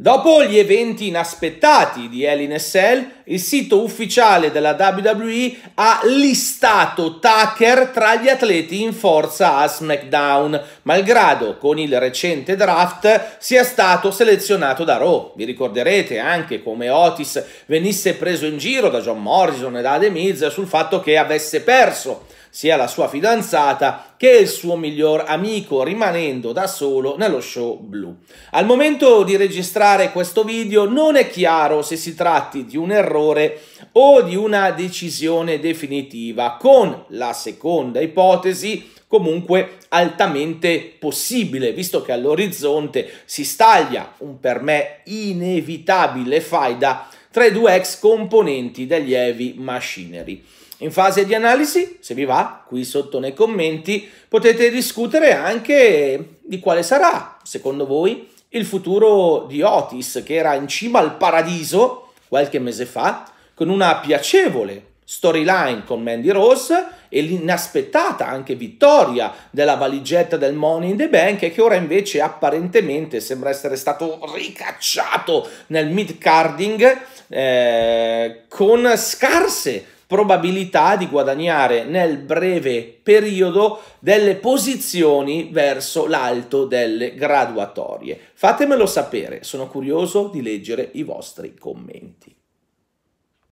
Dopo gli eventi inaspettati di Hell in a Cell, il sito ufficiale della WWE ha listato Tucker tra gli atleti in forza a SmackDown, malgrado con il recente draft sia stato selezionato da Raw. Vi ricorderete anche come Otis venisse preso in giro da John Morrison e da The Miz sul fatto che avesse perso sia la sua fidanzata che il suo miglior amico rimanendo da solo nello show blu. Al momento di registrare questo video non è chiaro se si tratti di un errore o di una decisione definitiva, con la seconda ipotesi comunque altamente possibile, visto che all'orizzonte si staglia un per me inevitabile faida tra i due ex componenti degli Heavy Machinery. In fase di analisi, se vi va, qui sotto nei commenti potete discutere anche di quale sarà, secondo voi, il futuro di Otis, che era in cima al paradiso qualche mese fa, con una piacevole storyline con Mandy Rose e l'inaspettata anche vittoria della valigetta del Money in the Bank che ora invece apparentemente sembra essere stato ricacciato nel mid carding eh, con scarse probabilità di guadagnare nel breve periodo delle posizioni verso l'alto delle graduatorie. Fatemelo sapere, sono curioso di leggere i vostri commenti.